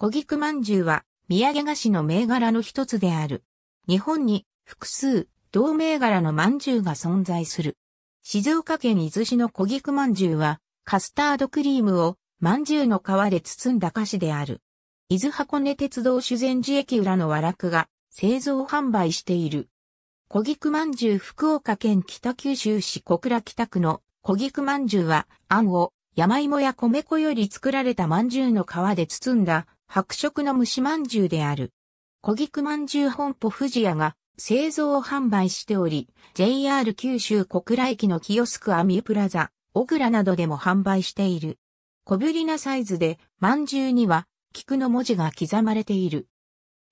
小菊饅頭は、土産菓子の銘柄の一つである。日本に複数、同銘柄の饅頭が存在する。静岡県伊豆市の小菊饅頭は、カスタードクリームを饅頭の皮で包んだ菓子である。伊豆箱根鉄道修善寺駅裏の和楽が製造販売している。小菊饅頭福岡県北九州市小倉北区の小菊饅頭は、あんを山芋や米粉より作られた饅頭の皮で包んだ白色の蒸しまんじゅうである。小菊まんじゅう本舗富士屋が製造販売しており、JR 九州小倉駅のキオスクアミュプラザ、小倉などでも販売している。小ぶりなサイズで、まんじゅうには、菊の文字が刻まれている。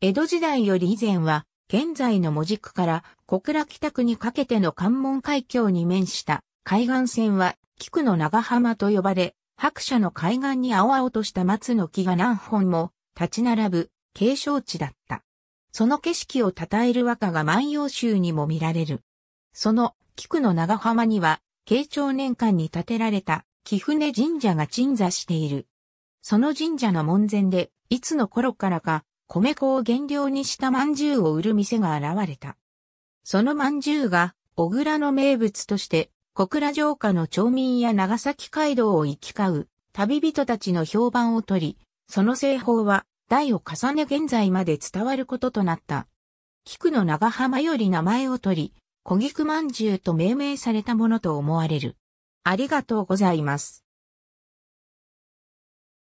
江戸時代より以前は、現在の文字区から小倉北区にかけての関門海峡に面した海岸線は、菊の長浜と呼ばれ、白車の海岸に青々とした松の木が何本も立ち並ぶ景勝地だった。その景色を称える和歌が万葉集にも見られる。その菊の長浜には、慶長年間に建てられた貴船神社が鎮座している。その神社の門前で、いつの頃からか、米粉を原料にした饅頭を売る店が現れた。その饅頭が、小倉の名物として、小倉城下の町民や長崎街道を行き交う、旅人たちの評判を取り、その製法は、代を重ね現在まで伝わることとなった。菊の長浜より名前を取り、小菊まんじゅうと命名されたものと思われる。ありがとうございます。